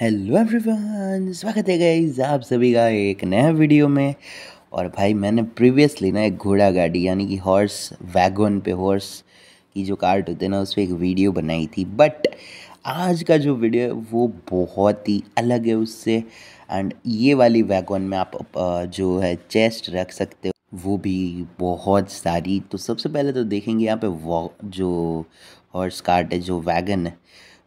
hello everyone स्वागत है guys आप सभी का एक नया वीडियो में और भाई मैंने प्रीवियसली ना एक घोड़ा गाड़ी यानी कि हॉर्स वैगन पे हॉर्स की जो कार्ट होते हैं ना उस पर एक वीडियो बनाई थी बट आज का जो वीडियो है वो बहुत ही अलग है उससे एंड ये वाली वैगन में आप जो है चेस्ट रख सकते हो वो भी बहुत सारी तो सबसे पहले तो देखेंगे यहाँ पे जो हॉर्स कार्ट है जो वैगन है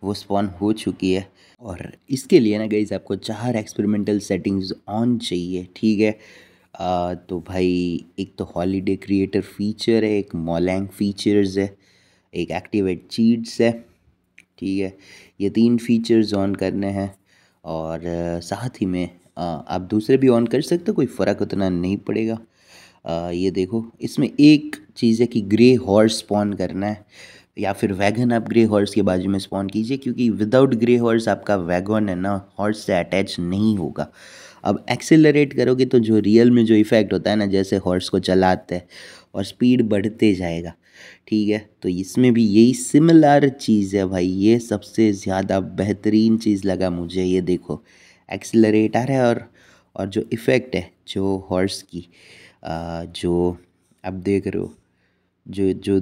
वो स्पॉन हो चुकी है और इसके लिए ना गईज़ आपको चार एक्सपेरिमेंटल सेटिंग्स ऑन चाहिए ठीक है आ, तो भाई एक तो हॉलीडे क्रिएटर फीचर है एक मोलैंग फीचर्स है एक एक्टिवेट चीट्स है ठीक है ये तीन फीचर्स ऑन करने हैं और साथ ही में आ, आप दूसरे भी ऑन कर सकते हो कोई फ़र्क उतना नहीं पड़ेगा आ, ये देखो इसमें एक चीज़ है कि ग्रे हॉर्स स्पॉन करना है या फिर वैगन आप ग्रे हॉर्स के बाजू में स्पॉन कीजिए क्योंकि विदाउट ग्रे हॉर्स आपका वैगन है ना हॉर्स से अटैच नहीं होगा अब एक्सेलरेट करोगे तो जो रियल में जो इफ़ेक्ट होता है ना जैसे हॉर्स को चलाते हैं और स्पीड बढ़ते जाएगा ठीक है तो इसमें भी यही सिमिलर चीज़ है भाई ये सबसे ज़्यादा बेहतरीन चीज़ लगा मुझे ये देखो एक्सेलरेटर है और और जो इफ़ेक्ट है जो हॉर्स की आ, जो आप देख रहे हो जो जो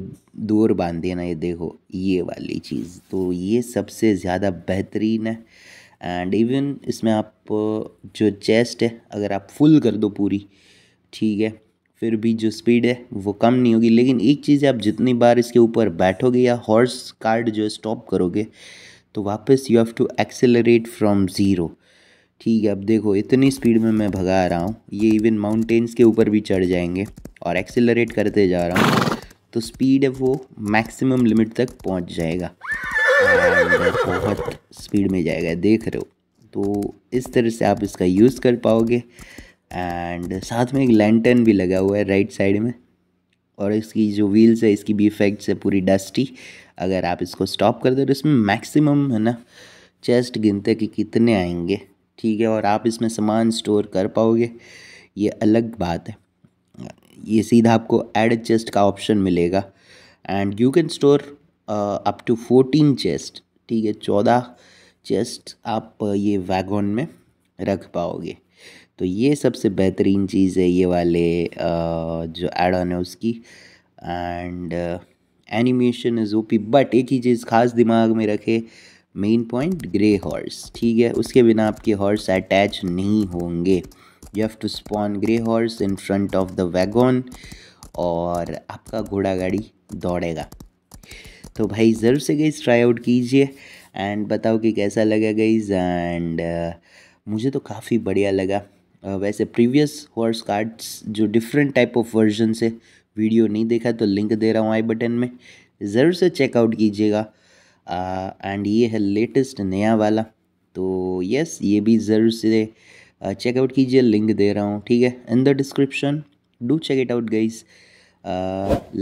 दूर बांधे ना ये देखो ये वाली चीज़ तो ये सबसे ज़्यादा बेहतरीन है एंड इवन इसमें आप जो चेस्ट है अगर आप फुल कर दो पूरी ठीक है फिर भी जो स्पीड है वो कम नहीं होगी लेकिन एक चीज़ आप जितनी बार इसके ऊपर बैठोगे या हॉर्स कार्ड जो है स्टॉप करोगे तो वापस you have to accelerate from zero ठीक है अब देखो इतनी स्पीड में मैं भगा रहा हूँ ये इवन माउंटेन्स के ऊपर भी चढ़ जाएंगे और एक्सेलरेट करते जा रहा हूँ तो स्पीड है वो मैक्सिमम लिमिट तक पहुंच जाएगा बहुत स्पीड में जाएगा देख रहे हो तो इस तरह से आप इसका यूज़ कर पाओगे एंड साथ में एक लैंटर्न भी लगा हुआ है राइट साइड में और इसकी जो व्हील्स है इसकी भी इफेक्ट्स है पूरी डस्टी अगर आप इसको स्टॉप कर दो तो इसमें मैक्सिमम है ना चेस्ट गिनते कि कितने आएंगे ठीक है और आप इसमें सामान स्टोर कर पाओगे ये अलग बात है ये सीधा आपको एड चेस्ट का ऑप्शन मिलेगा and you can store up to fourteen chest ठीक है चौदह चेस्ट आप uh, ये वैगन में रख पाओगे तो ये सबसे बेहतरीन चीज़ है ये वाले uh, जो एड ऑन है उसकी and animation is OP but एक ही चीज़ ख़ास दिमाग में रखे मेन पॉइंट ग्रे हॉर्स ठीक है उसके बिना आपके हॉर्स अटैच नहीं होंगे you have to spawn grey horse in front of the wagon और आपका घोड़ा गाड़ी दौड़ेगा तो भाई ज़रूर से गई ट्राई आउट कीजिए एंड बताओ कि कैसा लगा गईज एंड uh, मुझे तो काफ़ी बढ़िया लगा uh, वैसे प्रीवियस हॉर्स कार्ड्स जो डिफरेंट टाइप ऑफ वर्जन से वीडियो नहीं देखा तो लिंक दे रहा हूँ आई बटन में ज़रूर से चेकआउट कीजिएगा एंड uh, ये है लेटेस्ट नया वाला तो यस ये भी ज़रूर से चेकआउट uh, कीजिए लिंक दे रहा हूँ ठीक है in the description do check it out guys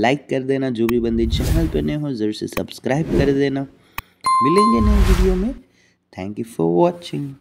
like कर देना जो भी बंदे चैनल पर नए हो ज़रूर से सब्सक्राइब कर देना मिलेंगे नए वीडियो में थैंक यू फॉर वॉचिंग